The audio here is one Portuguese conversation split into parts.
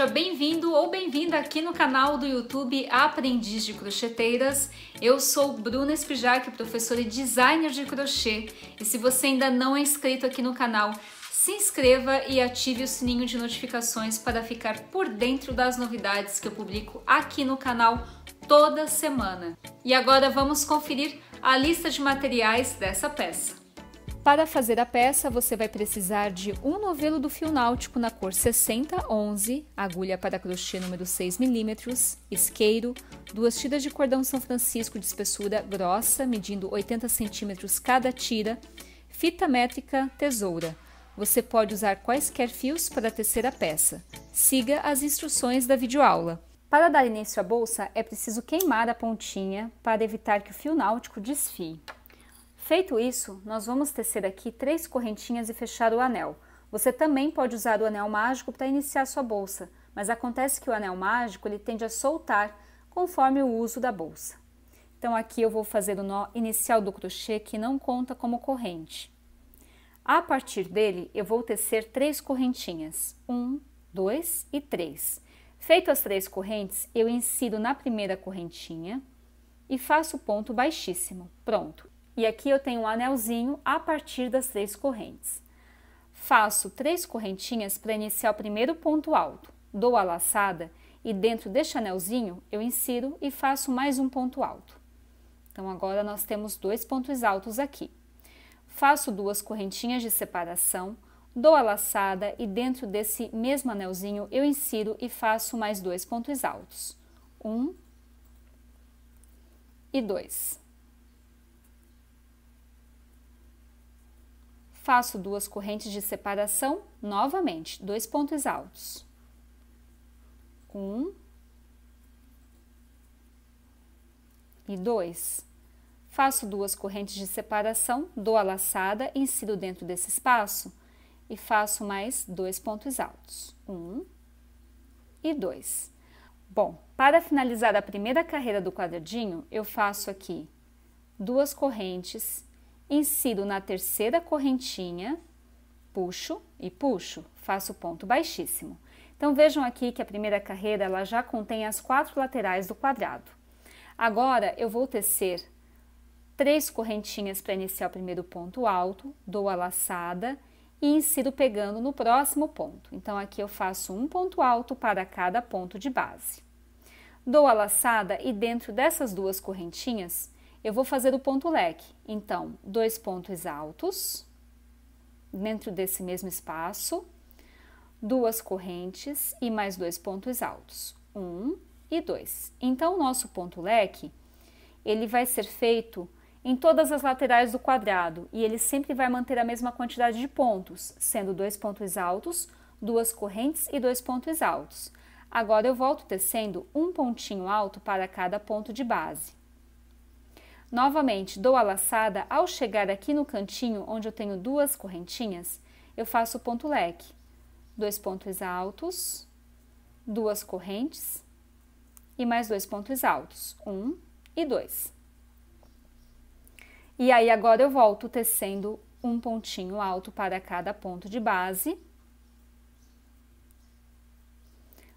Seja bem-vindo ou bem-vinda aqui no canal do YouTube Aprendiz de Crocheteiras. Eu sou Bruna é professora e designer de crochê. E se você ainda não é inscrito aqui no canal, se inscreva e ative o sininho de notificações para ficar por dentro das novidades que eu publico aqui no canal toda semana. E agora vamos conferir a lista de materiais dessa peça. Para fazer a peça, você vai precisar de um novelo do fio náutico na cor 6011, agulha para crochê número 6 mm, isqueiro, duas tiras de cordão São Francisco de espessura grossa, medindo 80 cm cada tira, fita métrica, tesoura. Você pode usar quaisquer fios para tecer a peça. Siga as instruções da videoaula. Para dar início à bolsa, é preciso queimar a pontinha para evitar que o fio náutico desfie. Feito isso, nós vamos tecer aqui três correntinhas e fechar o anel. Você também pode usar o anel mágico para iniciar sua bolsa, mas acontece que o anel mágico ele tende a soltar conforme o uso da bolsa. Então aqui eu vou fazer o nó inicial do crochê que não conta como corrente. A partir dele, eu vou tecer três correntinhas, um, dois e três. Feito as três correntes, eu insiro na primeira correntinha e faço ponto baixíssimo. Pronto, e aqui eu tenho um anelzinho a partir das três correntes. Faço três correntinhas para iniciar o primeiro ponto alto, dou a laçada e dentro deste anelzinho eu insiro e faço mais um ponto alto. Então agora nós temos dois pontos altos aqui. Faço duas correntinhas de separação, dou a laçada e dentro desse mesmo anelzinho eu insiro e faço mais dois pontos altos. Um e dois. faço duas correntes de separação novamente, dois pontos altos. Um e dois. Faço duas correntes de separação, dou a laçada, insiro dentro desse espaço e faço mais dois pontos altos. Um e dois. Bom, para finalizar a primeira carreira do quadradinho, eu faço aqui duas correntes incido na terceira correntinha, puxo e puxo, faço ponto baixíssimo. Então vejam aqui que a primeira carreira ela já contém as quatro laterais do quadrado. Agora eu vou tecer três correntinhas para iniciar o primeiro ponto alto, dou a laçada e insiro pegando no próximo ponto. Então aqui eu faço um ponto alto para cada ponto de base. Dou a laçada e dentro dessas duas correntinhas eu vou fazer o ponto leque. Então, dois pontos altos dentro desse mesmo espaço, duas correntes e mais dois pontos altos, um e dois. Então, o nosso ponto leque ele vai ser feito em todas as laterais do quadrado e ele sempre vai manter a mesma quantidade de pontos, sendo dois pontos altos, duas correntes e dois pontos altos. Agora eu volto tecendo um pontinho alto para cada ponto de base. Novamente, dou a laçada ao chegar aqui no cantinho onde eu tenho duas correntinhas, eu faço ponto leque, dois pontos altos, duas correntes e mais dois pontos altos, um e dois. E aí agora eu volto tecendo um pontinho alto para cada ponto de base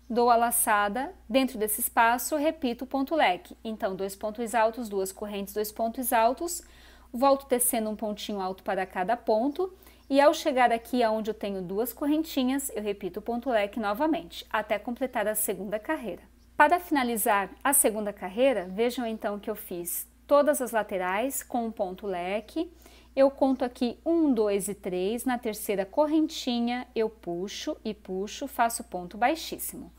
dou a laçada, dentro desse espaço repito o ponto leque. Então, dois pontos altos, duas correntes, dois pontos altos, volto tecendo um pontinho alto para cada ponto. E ao chegar aqui aonde eu tenho duas correntinhas, eu repito o ponto leque novamente, até completar a segunda carreira. Para finalizar a segunda carreira, vejam então que eu fiz todas as laterais com um ponto leque, eu conto aqui um, dois e três. Na terceira correntinha, eu puxo e puxo, faço ponto baixíssimo.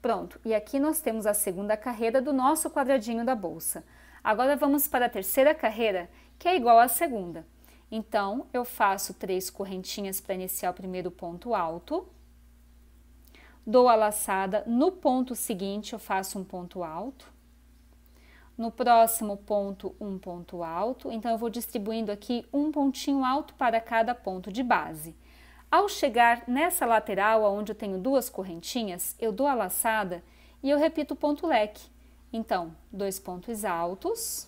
Pronto, e aqui nós temos a segunda carreira do nosso quadradinho da bolsa. Agora vamos para a terceira carreira, que é igual à segunda. Então, eu faço três correntinhas para iniciar o primeiro ponto alto. Dou a laçada, no ponto seguinte eu faço um ponto alto no próximo ponto, um ponto alto. Então, eu vou distribuindo aqui um pontinho alto para cada ponto de base. Ao chegar nessa lateral, onde eu tenho duas correntinhas, eu dou a laçada e eu repito o ponto leque. Então, dois pontos altos,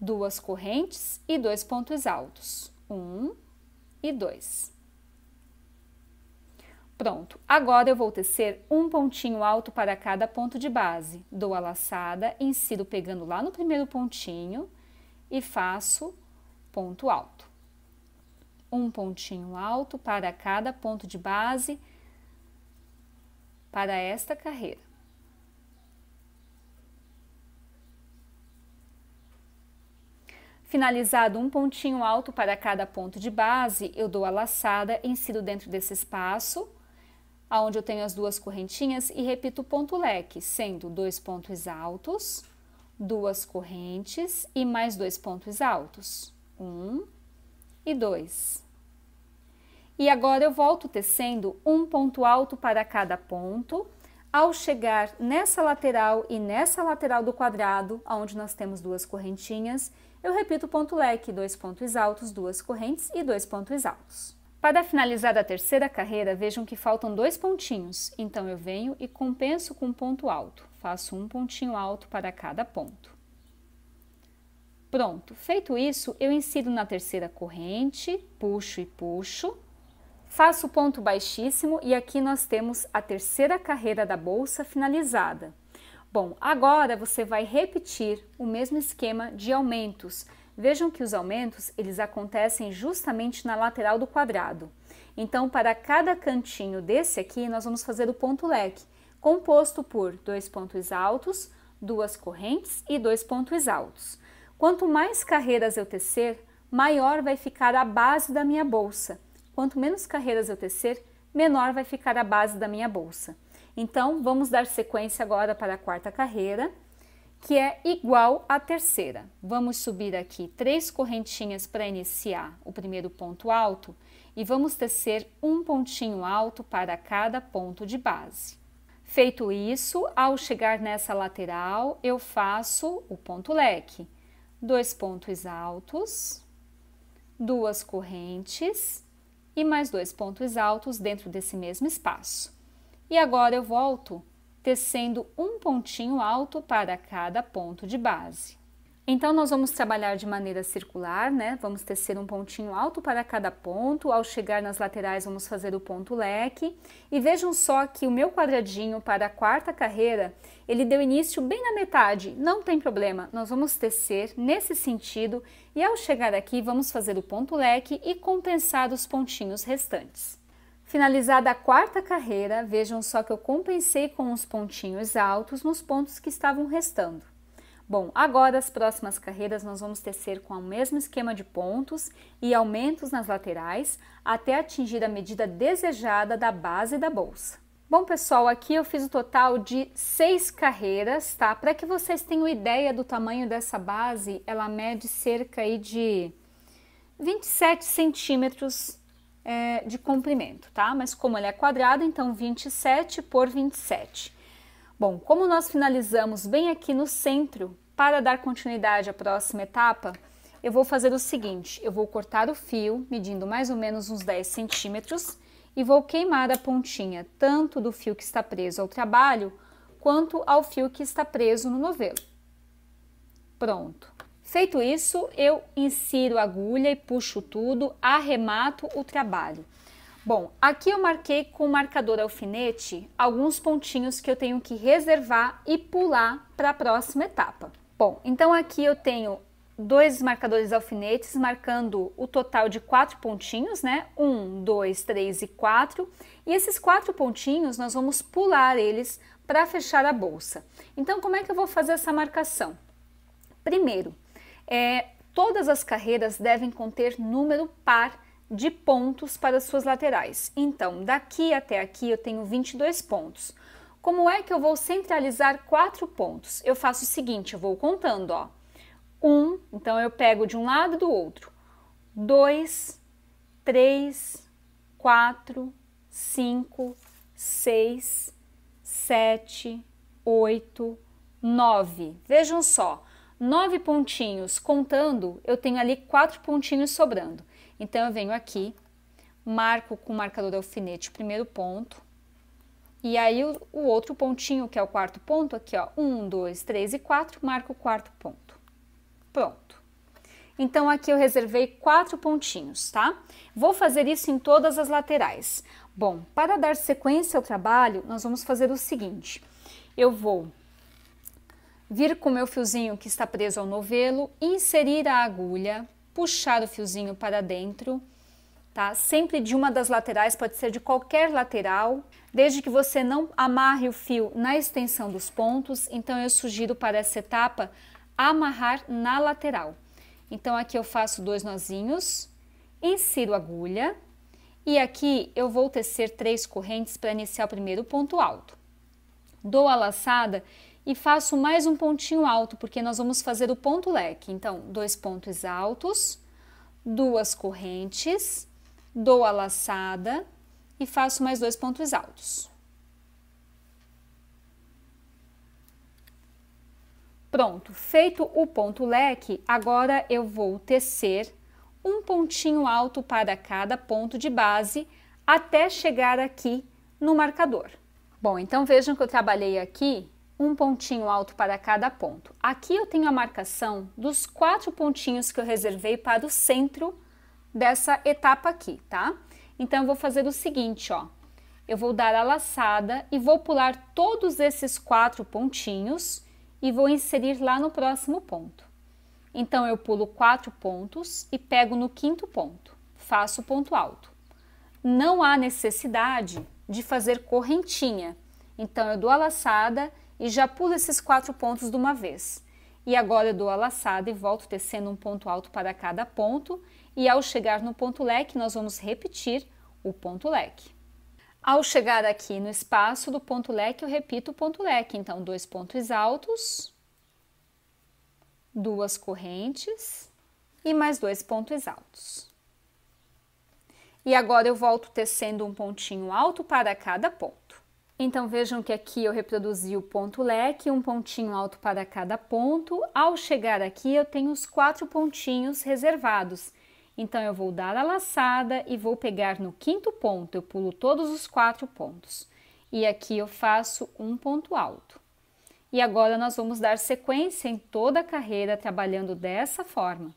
duas correntes e dois pontos altos. Um e dois. Pronto, agora eu vou tecer um pontinho alto para cada ponto de base. Dou a laçada, insiro pegando lá no primeiro pontinho e faço ponto alto. Um pontinho alto para cada ponto de base para esta carreira. Finalizado um pontinho alto para cada ponto de base, eu dou a laçada, insiro dentro desse espaço aonde eu tenho as duas correntinhas e repito o ponto leque, sendo dois pontos altos, duas correntes e mais dois pontos altos. Um e dois. E agora eu volto tecendo um ponto alto para cada ponto. Ao chegar nessa lateral e nessa lateral do quadrado, onde nós temos duas correntinhas, eu repito o ponto leque, dois pontos altos, duas correntes e dois pontos altos. Para finalizar a terceira carreira, vejam que faltam dois pontinhos, então eu venho e compenso com um ponto alto. Faço um pontinho alto para cada ponto. Pronto, feito isso, eu insiro na terceira corrente, puxo e puxo, faço ponto baixíssimo e aqui nós temos a terceira carreira da bolsa finalizada. Bom, agora você vai repetir o mesmo esquema de aumentos, Vejam que os aumentos, eles acontecem justamente na lateral do quadrado. Então, para cada cantinho desse aqui, nós vamos fazer o ponto leque, composto por dois pontos altos, duas correntes e dois pontos altos. Quanto mais carreiras eu tecer, maior vai ficar a base da minha bolsa. Quanto menos carreiras eu tecer, menor vai ficar a base da minha bolsa. Então, vamos dar sequência agora para a quarta carreira que é igual à terceira. Vamos subir aqui três correntinhas para iniciar o primeiro ponto alto e vamos tecer um pontinho alto para cada ponto de base. Feito isso, ao chegar nessa lateral, eu faço o ponto leque, dois pontos altos, duas correntes e mais dois pontos altos dentro desse mesmo espaço. E agora eu volto tecendo um pontinho alto para cada ponto de base. Então, nós vamos trabalhar de maneira circular, né? Vamos tecer um pontinho alto para cada ponto. Ao chegar nas laterais, vamos fazer o ponto leque. E vejam só que o meu quadradinho para a quarta carreira, ele deu início bem na metade. Não tem problema, nós vamos tecer nesse sentido. E ao chegar aqui, vamos fazer o ponto leque e compensar os pontinhos restantes. Finalizada a quarta carreira, vejam só que eu compensei com os pontinhos altos nos pontos que estavam restando. Bom, agora as próximas carreiras nós vamos tecer com o mesmo esquema de pontos e aumentos nas laterais até atingir a medida desejada da base da bolsa. Bom, pessoal, aqui eu fiz o total de seis carreiras, tá? Para que vocês tenham ideia do tamanho dessa base, ela mede cerca aí de 27 centímetros é, de comprimento, tá? Mas como ele é quadrado, então 27 por 27. Bom, como nós finalizamos bem aqui no centro, para dar continuidade à próxima etapa, eu vou fazer o seguinte: eu vou cortar o fio, medindo mais ou menos uns 10 centímetros, e vou queimar a pontinha tanto do fio que está preso ao trabalho quanto ao fio que está preso no novelo. Pronto. Feito isso, eu insiro a agulha e puxo tudo, arremato o trabalho. Bom, aqui eu marquei com o marcador alfinete alguns pontinhos que eu tenho que reservar e pular para a próxima etapa. Bom, então aqui eu tenho dois marcadores alfinetes marcando o total de quatro pontinhos, né? Um, dois, três e quatro. E esses quatro pontinhos nós vamos pular eles para fechar a bolsa. Então, como é que eu vou fazer essa marcação? Primeiro, é, todas as carreiras devem conter número par de pontos para suas laterais. Então, daqui até aqui eu tenho 22 pontos. Como é que eu vou centralizar quatro pontos? Eu faço o seguinte, eu vou contando, ó. Um, então eu pego de um lado do outro. Dois, três, quatro, cinco, seis, sete, oito, nove. Vejam só, nove pontinhos contando, eu tenho ali quatro pontinhos sobrando. Então, eu venho aqui, marco com o marcador alfinete o primeiro ponto, e aí o, o, outro pontinho, que é o quarto ponto, aqui ó, um, dois, três e quatro, marco o quarto ponto. Pronto. Então, aqui eu reservei quatro pontinhos, tá? Vou fazer isso em todas as laterais. Bom, para dar sequência ao trabalho, nós vamos fazer o seguinte. Eu vou vir com meu fiozinho que está preso ao novelo, inserir a agulha, puxar o fiozinho para dentro, tá? Sempre de uma das laterais, pode ser de qualquer lateral, desde que você não amarre o fio na extensão dos pontos. Então, eu sugiro para essa etapa amarrar na lateral. Então, aqui eu faço dois nozinhos, insiro a agulha e aqui eu vou tecer três correntes para iniciar o primeiro ponto alto. Dou a laçada e faço mais um pontinho alto, porque nós vamos fazer o ponto leque. Então, dois pontos altos, duas correntes, dou a laçada e faço mais dois pontos altos. Pronto, feito o ponto leque, agora eu vou tecer um pontinho alto para cada ponto de base até chegar aqui no marcador. Bom, então vejam que eu trabalhei aqui um pontinho alto para cada ponto. Aqui eu tenho a marcação dos quatro pontinhos que eu reservei para o centro dessa etapa aqui, tá? Então, eu vou fazer o seguinte, ó. Eu vou dar a laçada e vou pular todos esses quatro pontinhos e vou inserir lá no próximo ponto. Então, eu pulo quatro pontos e pego no quinto ponto, faço ponto alto. Não há necessidade de fazer correntinha. Então, eu dou a laçada e e já pulo esses quatro pontos de uma vez. E agora eu dou a laçada e volto tecendo um ponto alto para cada ponto, e ao chegar no ponto leque, nós vamos repetir o ponto leque. Ao chegar aqui no espaço do ponto leque, eu repito o ponto leque. Então, dois pontos altos, duas correntes e mais dois pontos altos. E agora eu volto tecendo um pontinho alto para cada ponto. Então vejam que aqui eu reproduzi o ponto leque, um pontinho alto para cada ponto. Ao chegar aqui eu tenho os quatro pontinhos reservados. Então eu vou dar a laçada e vou pegar no quinto ponto, eu pulo todos os quatro pontos. E aqui eu faço um ponto alto. E agora nós vamos dar sequência em toda a carreira trabalhando dessa forma.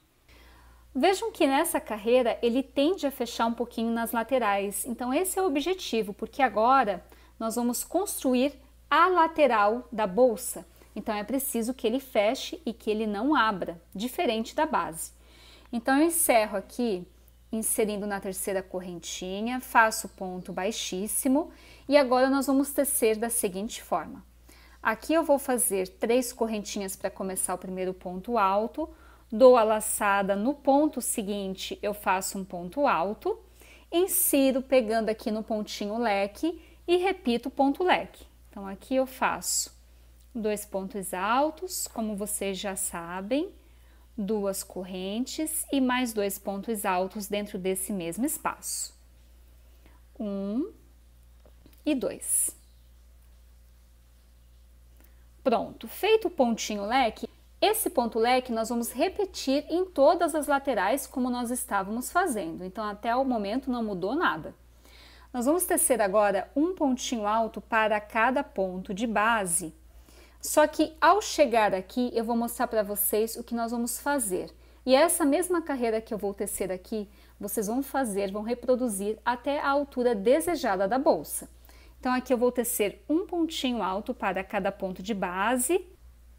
Vejam que nessa carreira ele tende a fechar um pouquinho nas laterais, então esse é o objetivo, porque agora nós vamos construir a lateral da bolsa. Então é preciso que ele feche e que ele não abra, diferente da base. Então eu encerro aqui inserindo na terceira correntinha, faço ponto baixíssimo e agora nós vamos tecer da seguinte forma. Aqui eu vou fazer três correntinhas para começar o primeiro ponto alto, dou a laçada no ponto seguinte, eu faço um ponto alto, insiro pegando aqui no pontinho leque e repito o ponto leque. Então, aqui eu faço dois pontos altos, como vocês já sabem, duas correntes e mais dois pontos altos dentro desse mesmo espaço. Um e dois. Pronto, feito o pontinho leque, esse ponto leque nós vamos repetir em todas as laterais como nós estávamos fazendo. Então, até o momento não mudou nada. Nós vamos tecer agora um pontinho alto para cada ponto de base. Só que ao chegar aqui, eu vou mostrar para vocês o que nós vamos fazer. E é essa mesma carreira que eu vou tecer aqui, vocês vão fazer, vão reproduzir até a altura desejada da bolsa. Então, aqui eu vou tecer um pontinho alto para cada ponto de base.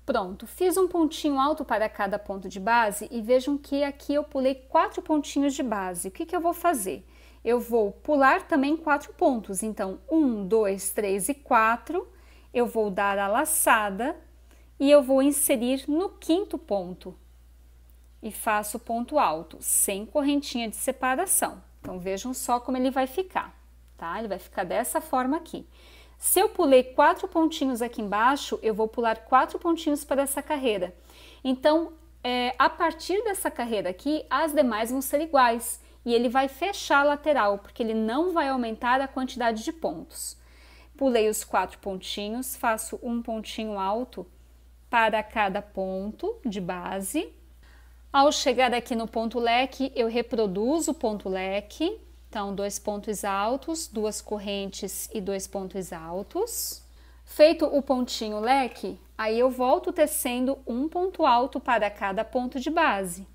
Pronto, fiz um pontinho alto para cada ponto de base e vejam que aqui eu pulei quatro pontinhos de base. O que, que eu vou fazer? eu vou pular também quatro pontos. Então, um, dois, três e quatro, eu vou dar a laçada e eu vou inserir no quinto ponto. E faço ponto alto, sem correntinha de separação. Então, vejam só como ele vai ficar, tá? Ele vai ficar dessa forma aqui. Se eu pulei quatro pontinhos aqui embaixo, eu vou pular quatro pontinhos para essa carreira. Então, é, a partir dessa carreira aqui, as demais vão ser iguais e ele vai fechar a lateral, porque ele não vai aumentar a quantidade de pontos. Pulei os quatro pontinhos, faço um pontinho alto para cada ponto de base. Ao chegar aqui no ponto leque, eu reproduzo o ponto leque. Então, dois pontos altos, duas correntes e dois pontos altos. Feito o pontinho leque, aí eu volto tecendo um ponto alto para cada ponto de base.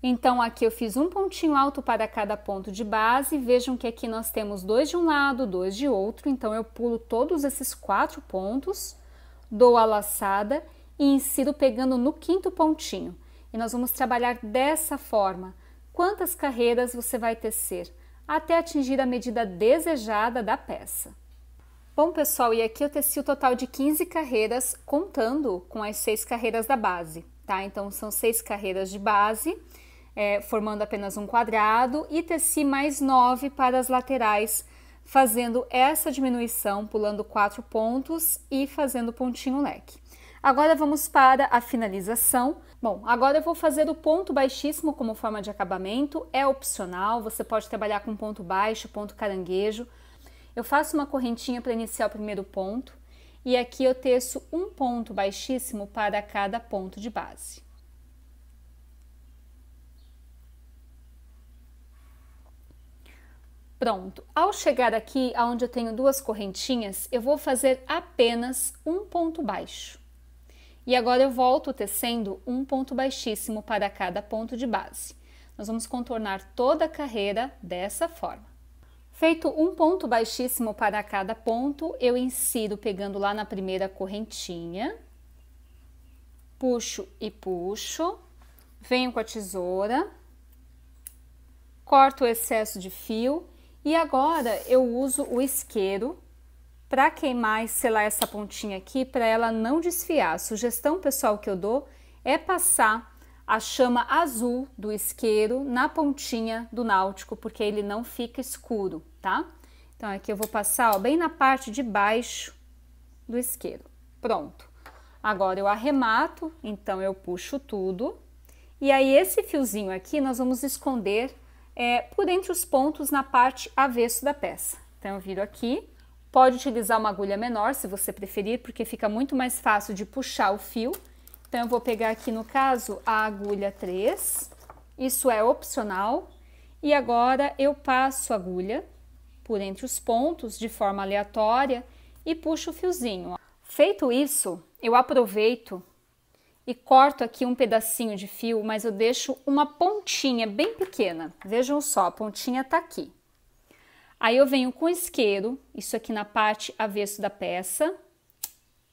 Então, aqui eu fiz um pontinho alto para cada ponto de base. Vejam que aqui nós temos dois de um lado, dois de outro. Então, eu pulo todos esses quatro pontos, dou a laçada e insiro pegando no quinto pontinho. E nós vamos trabalhar dessa forma. Quantas carreiras você vai tecer? Até atingir a medida desejada da peça. Bom, pessoal, e aqui eu teci o total de 15 carreiras, contando com as seis carreiras da base, tá? Então, são seis carreiras de base é, formando apenas um quadrado, e teci mais 9 para as laterais, fazendo essa diminuição, pulando quatro pontos e fazendo pontinho leque. Agora vamos para a finalização. Bom, agora eu vou fazer o ponto baixíssimo como forma de acabamento, é opcional, você pode trabalhar com ponto baixo, ponto caranguejo. Eu faço uma correntinha para iniciar o primeiro ponto e aqui eu teço um ponto baixíssimo para cada ponto de base. Pronto, ao chegar aqui onde eu tenho duas correntinhas, eu vou fazer apenas um ponto baixo. E agora eu volto tecendo um ponto baixíssimo para cada ponto de base. Nós vamos contornar toda a carreira dessa forma. Feito um ponto baixíssimo para cada ponto, eu insiro pegando lá na primeira correntinha, puxo e puxo, venho com a tesoura, corto o excesso de fio e agora eu uso o isqueiro para queimar e selar essa pontinha aqui para ela não desfiar. A sugestão pessoal que eu dou é passar a chama azul do isqueiro na pontinha do náutico, porque ele não fica escuro, tá? Então aqui eu vou passar ó, bem na parte de baixo do isqueiro. Pronto. Agora eu arremato, então eu puxo tudo. E aí esse fiozinho aqui nós vamos esconder é, por entre os pontos na parte avesso da peça. Então eu viro aqui, pode utilizar uma agulha menor se você preferir, porque fica muito mais fácil de puxar o fio. Então eu vou pegar aqui no caso a agulha 3, isso é opcional. E agora eu passo a agulha por entre os pontos de forma aleatória e puxo o fiozinho. Feito isso, eu aproveito e corto aqui um pedacinho de fio, mas eu deixo uma pontinha bem pequena. Vejam só, a pontinha tá aqui. Aí eu venho com isqueiro, isso aqui na parte avesso da peça,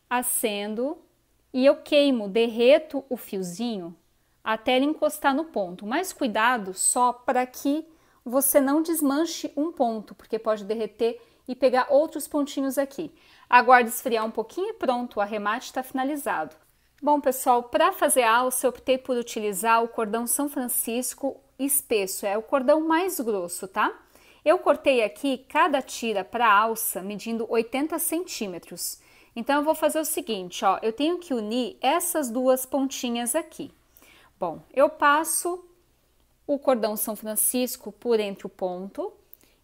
acendo e eu queimo, derreto o fiozinho até ele encostar no ponto. Mas cuidado só para que você não desmanche um ponto, porque pode derreter e pegar outros pontinhos aqui. Aguarde esfriar um pouquinho e pronto, o arremate está finalizado. Bom, pessoal, para fazer a alça, eu optei por utilizar o cordão São Francisco espesso, é o cordão mais grosso, tá? Eu cortei aqui cada tira para alça medindo 80 centímetros. Então, eu vou fazer o seguinte, ó, eu tenho que unir essas duas pontinhas aqui. Bom, eu passo o cordão São Francisco por entre o ponto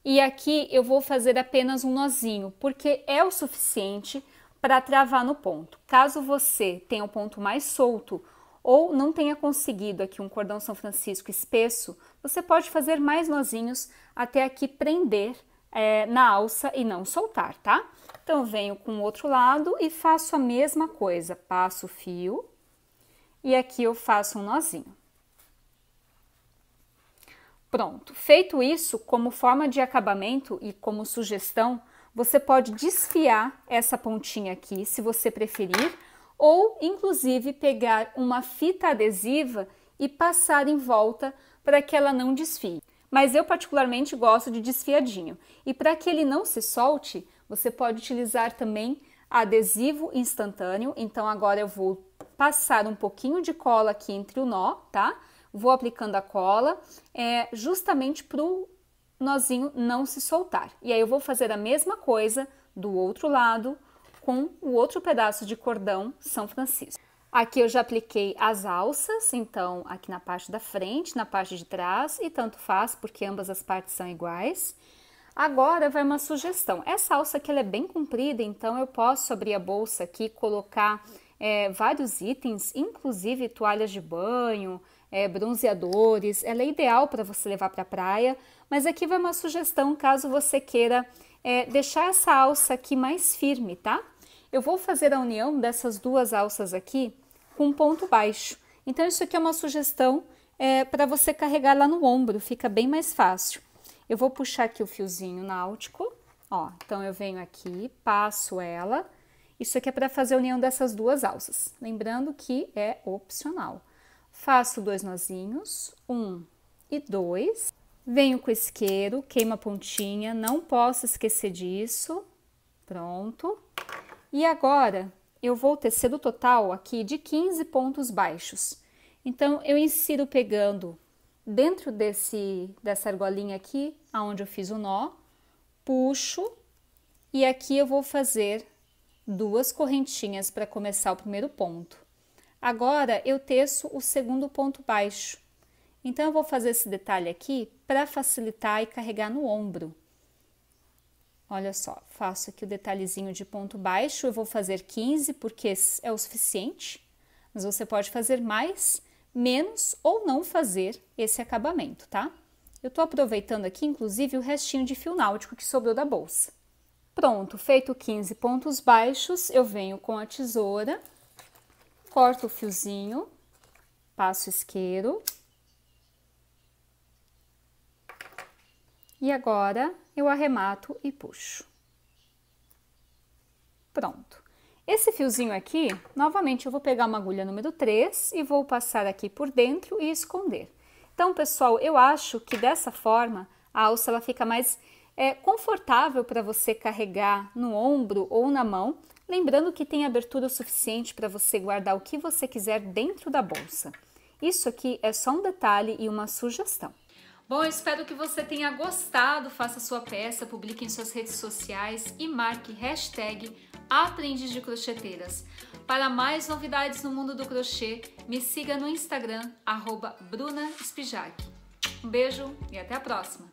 e aqui eu vou fazer apenas um nozinho, porque é o suficiente para travar no ponto. Caso você tenha o um ponto mais solto ou não tenha conseguido aqui um cordão São Francisco espesso, você pode fazer mais nozinhos até aqui prender é, na alça e não soltar, tá? Então, venho com o outro lado e faço a mesma coisa. Passo o fio e aqui eu faço um nozinho. Pronto. Feito isso, como forma de acabamento e como sugestão, você pode desfiar essa pontinha aqui, se você preferir, ou inclusive pegar uma fita adesiva e passar em volta para que ela não desfie. Mas eu particularmente gosto de desfiadinho. E para que ele não se solte, você pode utilizar também adesivo instantâneo. Então agora eu vou passar um pouquinho de cola aqui entre o nó, tá? Vou aplicando a cola, é justamente para o nozinho não se soltar. E aí eu vou fazer a mesma coisa do outro lado com o outro pedaço de cordão São Francisco. Aqui eu já apliquei as alças, então aqui na parte da frente, na parte de trás e tanto faz porque ambas as partes são iguais. Agora vai uma sugestão. Essa alça aqui ela é bem comprida, então eu posso abrir a bolsa aqui, colocar é, vários itens, inclusive toalhas de banho, é, bronzeadores. Ela é ideal para você levar para a praia, mas aqui vai uma sugestão caso você queira é, deixar essa alça aqui mais firme, tá? Eu vou fazer a união dessas duas alças aqui com um ponto baixo. Então, isso aqui é uma sugestão é, para você carregar lá no ombro, fica bem mais fácil. Eu vou puxar aqui o fiozinho náutico, ó. Então, eu venho aqui, passo ela. Isso aqui é para fazer a união dessas duas alças. Lembrando que é opcional. Faço dois nozinhos, um e dois. Venho com o isqueiro, queima a pontinha, não posso esquecer disso. Pronto. E agora, eu vou tecer o total aqui de 15 pontos baixos. Então, eu insiro pegando dentro desse, dessa argolinha aqui, aonde eu fiz o nó, puxo e aqui eu vou fazer duas correntinhas para começar o primeiro ponto. Agora, eu teço o segundo ponto baixo. Então eu vou fazer esse detalhe aqui para facilitar e carregar no ombro. Olha só, faço aqui o detalhezinho de ponto baixo, eu vou fazer 15 porque é o suficiente, mas você pode fazer mais, menos ou não fazer esse acabamento, tá? Eu tô aproveitando aqui, inclusive, o restinho de fio náutico que sobrou da bolsa. Pronto, feito 15 pontos baixos, eu venho com a tesoura, corto o fiozinho, passo isqueiro, E agora eu arremato e puxo. Pronto. Esse fiozinho aqui, novamente eu vou pegar uma agulha número 3 e vou passar aqui por dentro e esconder. Então, pessoal, eu acho que dessa forma a alça ela fica mais é, confortável para você carregar no ombro ou na mão, lembrando que tem abertura suficiente para você guardar o que você quiser dentro da bolsa. Isso aqui é só um detalhe e uma sugestão. Bom, espero que você tenha gostado. Faça sua peça, publique em suas redes sociais e marque hashtag Aprendiz de Crocheteiras. Para mais novidades no mundo do crochê, me siga no Instagram, arroba Bruna Spijak. Um beijo e até a próxima!